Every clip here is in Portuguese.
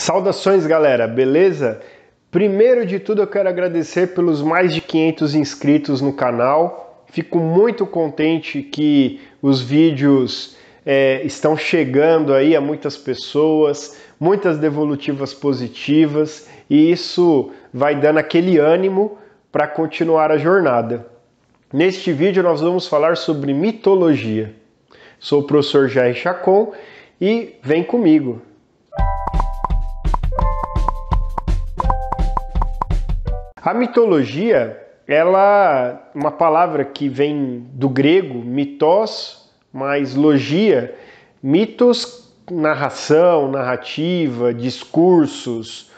Saudações, galera, beleza? Primeiro de tudo, eu quero agradecer pelos mais de 500 inscritos no canal. Fico muito contente que os vídeos é, estão chegando aí a muitas pessoas, muitas devolutivas positivas, e isso vai dando aquele ânimo para continuar a jornada. Neste vídeo, nós vamos falar sobre mitologia. Sou o professor Jair Chacon e vem comigo. A mitologia, ela, uma palavra que vem do grego, mitos, mais logia, mitos, narração, narrativa, discursos.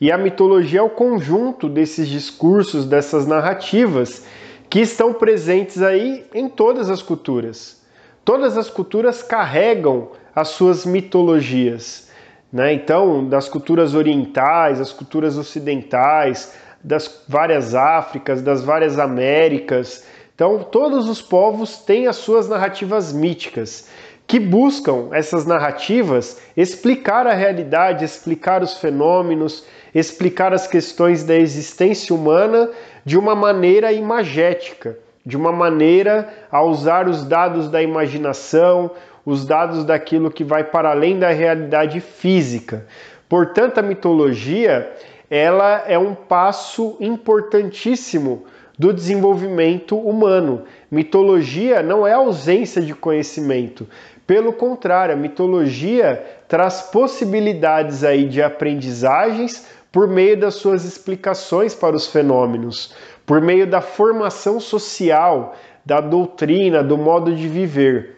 E a mitologia é o conjunto desses discursos, dessas narrativas que estão presentes aí em todas as culturas. Todas as culturas carregam as suas mitologias. Né? Então, das culturas orientais, as culturas ocidentais, das várias Áfricas, das várias Américas. Então, todos os povos têm as suas narrativas míticas, que buscam essas narrativas explicar a realidade, explicar os fenômenos, explicar as questões da existência humana de uma maneira imagética, de uma maneira a usar os dados da imaginação, os dados daquilo que vai para além da realidade física. Portanto, a mitologia ela é um passo importantíssimo do desenvolvimento humano. Mitologia não é ausência de conhecimento. Pelo contrário, a mitologia traz possibilidades aí de aprendizagens por meio das suas explicações para os fenômenos, por meio da formação social, da doutrina, do modo de viver.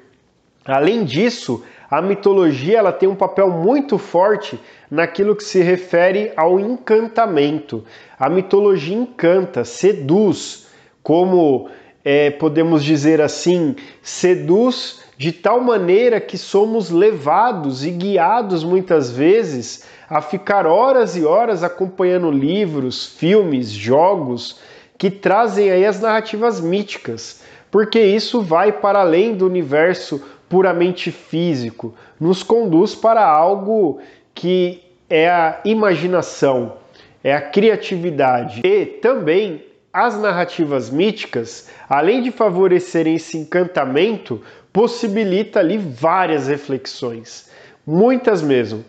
Além disso, a mitologia ela tem um papel muito forte naquilo que se refere ao encantamento. A mitologia encanta, seduz, como é, podemos dizer assim, seduz de tal maneira que somos levados e guiados muitas vezes a ficar horas e horas acompanhando livros, filmes, jogos que trazem aí as narrativas míticas, porque isso vai para além do universo puramente físico, nos conduz para algo que é a imaginação, é a criatividade. E também as narrativas míticas, além de favorecerem esse encantamento, possibilita ali várias reflexões, muitas mesmo.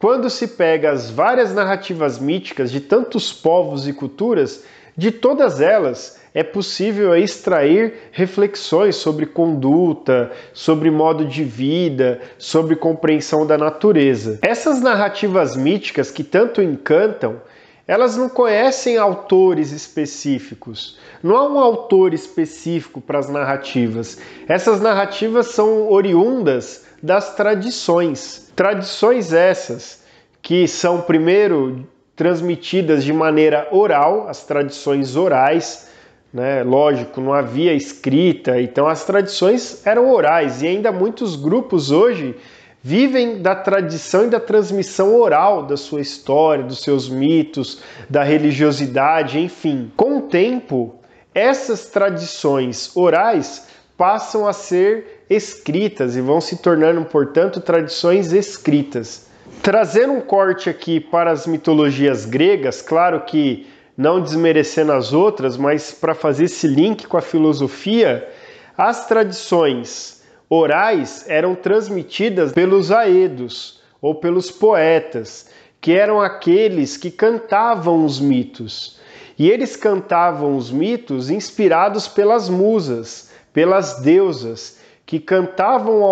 Quando se pega as várias narrativas míticas de tantos povos e culturas, de todas elas é possível extrair reflexões sobre conduta, sobre modo de vida, sobre compreensão da natureza. Essas narrativas míticas que tanto encantam, elas não conhecem autores específicos. Não há um autor específico para as narrativas. Essas narrativas são oriundas das tradições. Tradições essas que são primeiro transmitidas de maneira oral, as tradições orais, né? Lógico, não havia escrita, então as tradições eram orais e ainda muitos grupos hoje vivem da tradição e da transmissão oral da sua história, dos seus mitos, da religiosidade, enfim. Com o tempo, essas tradições orais passam a ser escritas e vão se tornando, portanto, tradições escritas. Trazendo um corte aqui para as mitologias gregas, claro que não desmerecendo as outras, mas para fazer esse link com a filosofia, as tradições orais eram transmitidas pelos aedos ou pelos poetas, que eram aqueles que cantavam os mitos. E eles cantavam os mitos inspirados pelas musas, pelas deusas, que cantavam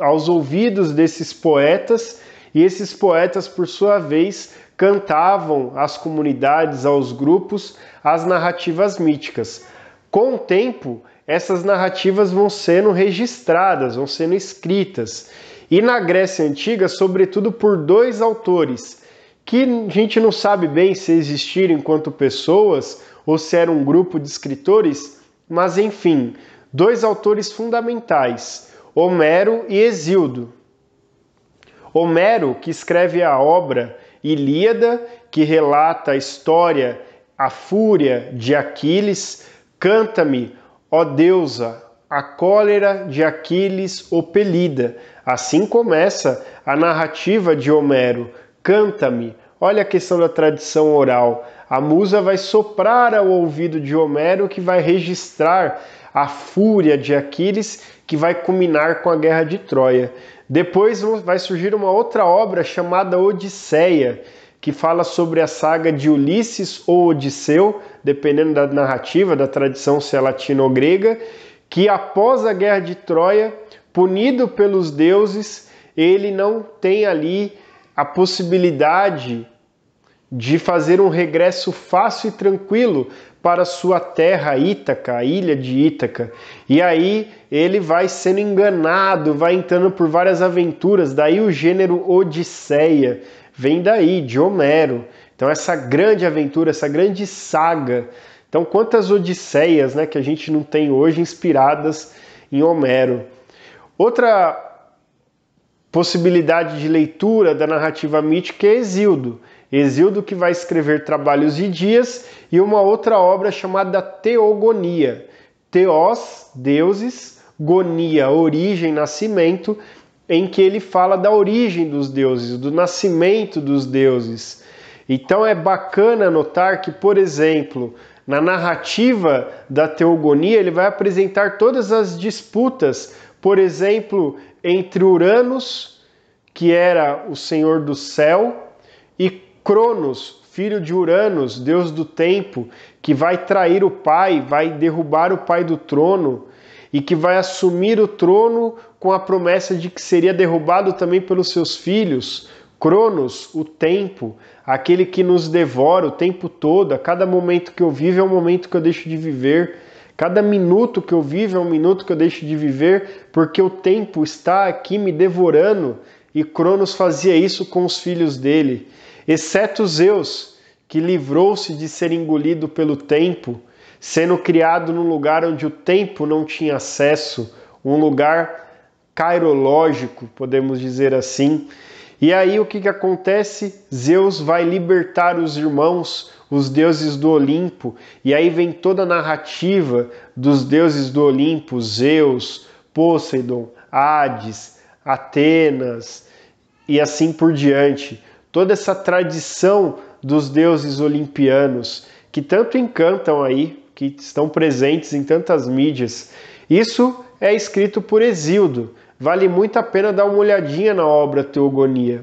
aos ouvidos desses poetas, e esses poetas, por sua vez, cantavam às comunidades, aos grupos, as narrativas míticas. Com o tempo, essas narrativas vão sendo registradas, vão sendo escritas. E na Grécia Antiga, sobretudo por dois autores, que a gente não sabe bem se existiram enquanto pessoas ou se era um grupo de escritores, mas enfim, dois autores fundamentais, Homero e Exildo. Homero, que escreve a obra Ilíada, que relata a história, a fúria de Aquiles, canta-me, ó deusa, a cólera de Aquiles opelida. Assim começa a narrativa de Homero, canta-me. Olha a questão da tradição oral. A musa vai soprar ao ouvido de Homero, que vai registrar a fúria de Aquiles, que vai culminar com a guerra de Troia. Depois vai surgir uma outra obra chamada Odisseia, que fala sobre a saga de Ulisses ou Odisseu, dependendo da narrativa, da tradição se é latina ou grega, que após a guerra de Troia, punido pelos deuses, ele não tem ali a possibilidade de fazer um regresso fácil e tranquilo para sua terra Ítaca, a ilha de Ítaca. E aí ele vai sendo enganado, vai entrando por várias aventuras, daí o gênero Odisseia vem daí, de Homero. Então essa grande aventura, essa grande saga. Então quantas odisseias, né, que a gente não tem hoje inspiradas em Homero. Outra possibilidade de leitura da narrativa mítica é Exildo. Exildo que vai escrever Trabalhos e Dias e uma outra obra chamada Teogonia. Teós, deuses, gonia, origem, nascimento, em que ele fala da origem dos deuses, do nascimento dos deuses. Então é bacana notar que, por exemplo, na narrativa da Teogonia, ele vai apresentar todas as disputas por exemplo, entre Uranos, que era o senhor do céu, e Cronos, filho de Uranos, deus do tempo, que vai trair o pai, vai derrubar o pai do trono e que vai assumir o trono com a promessa de que seria derrubado também pelos seus filhos. Cronos, o tempo, aquele que nos devora o tempo todo, a cada momento que eu vivo é um momento que eu deixo de viver. Cada minuto que eu vivo é um minuto que eu deixo de viver, porque o tempo está aqui me devorando. E Cronos fazia isso com os filhos dele, exceto Zeus, que livrou-se de ser engolido pelo tempo, sendo criado num lugar onde o tempo não tinha acesso, um lugar cairológico, podemos dizer assim. E aí o que, que acontece? Zeus vai libertar os irmãos, os deuses do Olimpo, e aí vem toda a narrativa dos deuses do Olimpo, Zeus, Poseidon, Hades, Atenas e assim por diante. Toda essa tradição dos deuses olimpianos que tanto encantam aí, que estão presentes em tantas mídias. Isso é escrito por Exildo. Vale muito a pena dar uma olhadinha na obra Teogonia.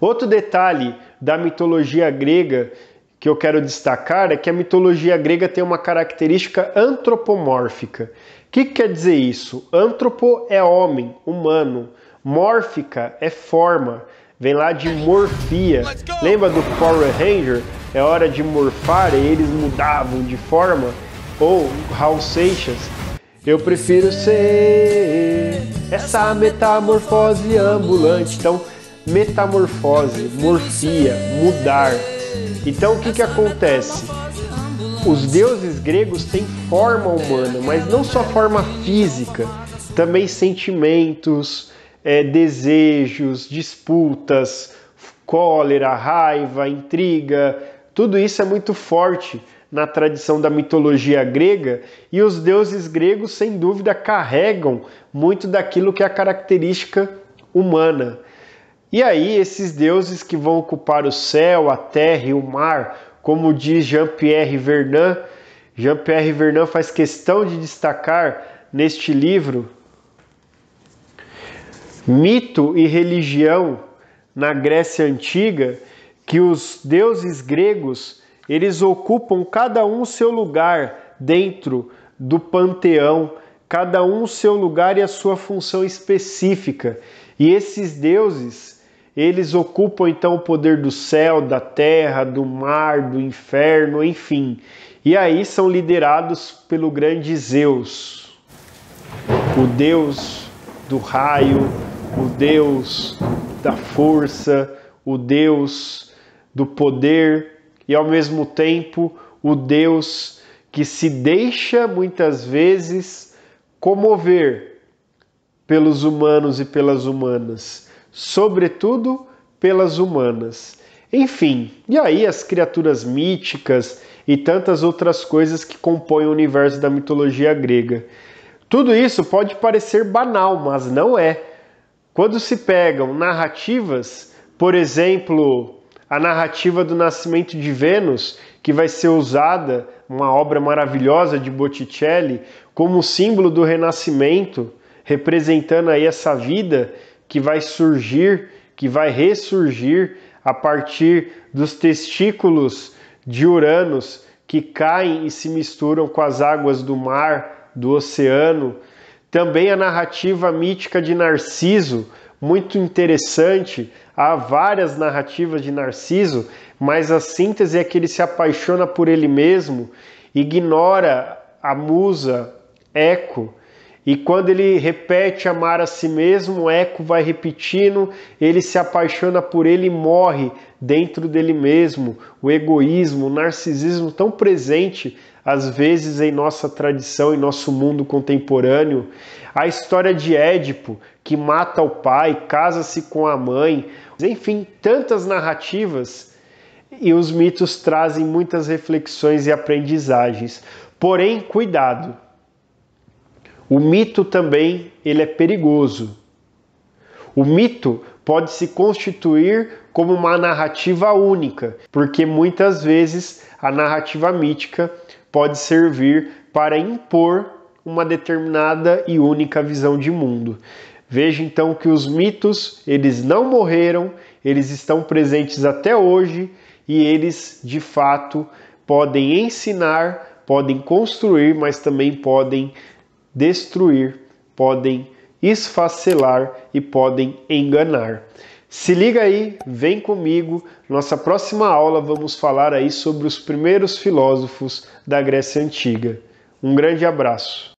Outro detalhe da mitologia grega que eu quero destacar é que a mitologia grega tem uma característica antropomórfica. O que, que quer dizer isso? Antropo é homem, humano. Mórfica é forma. Vem lá de morfia. Lembra do Power Ranger? É hora de morfar e eles mudavam de forma? Ou Raul Seixas? Eu prefiro ser essa metamorfose ambulante. Então, metamorfose, morfia, mudar. Então o que, que acontece? Os deuses gregos têm forma humana, mas não só forma física, também sentimentos, é, desejos, disputas, cólera, raiva, intriga. Tudo isso é muito forte na tradição da mitologia grega e os deuses gregos, sem dúvida, carregam muito daquilo que é a característica humana. E aí, esses deuses que vão ocupar o céu, a terra e o mar, como diz Jean-Pierre Vernant, Jean-Pierre Vernant faz questão de destacar neste livro Mito e Religião na Grécia Antiga, que os deuses gregos, eles ocupam cada um seu lugar dentro do panteão, cada um seu lugar e a sua função específica. E esses deuses, eles ocupam então o poder do céu, da terra, do mar, do inferno, enfim. E aí são liderados pelo grande Zeus, o deus do raio, o deus da força, o deus do poder e ao mesmo tempo o deus que se deixa muitas vezes comover pelos humanos e pelas humanas sobretudo pelas humanas. Enfim, e aí as criaturas míticas e tantas outras coisas que compõem o universo da mitologia grega. Tudo isso pode parecer banal, mas não é. Quando se pegam narrativas, por exemplo, a narrativa do nascimento de Vênus, que vai ser usada, uma obra maravilhosa de Botticelli, como símbolo do renascimento, representando aí essa vida que vai surgir, que vai ressurgir a partir dos testículos de Uranos que caem e se misturam com as águas do mar, do oceano. Também a narrativa mítica de Narciso, muito interessante. Há várias narrativas de Narciso, mas a síntese é que ele se apaixona por ele mesmo, ignora a musa Eco e quando ele repete amar a si mesmo, o eco vai repetindo, ele se apaixona por ele e morre dentro dele mesmo. O egoísmo, o narcisismo tão presente às vezes em nossa tradição, em nosso mundo contemporâneo. A história de Édipo, que mata o pai, casa-se com a mãe. Enfim, tantas narrativas e os mitos trazem muitas reflexões e aprendizagens. Porém, cuidado! O mito também ele é perigoso. O mito pode se constituir como uma narrativa única, porque muitas vezes a narrativa mítica pode servir para impor uma determinada e única visão de mundo. Veja então que os mitos, eles não morreram, eles estão presentes até hoje e eles, de fato, podem ensinar, podem construir, mas também podem destruir, podem esfacelar e podem enganar. Se liga aí, vem comigo. Nossa próxima aula vamos falar aí sobre os primeiros filósofos da Grécia Antiga. Um grande abraço.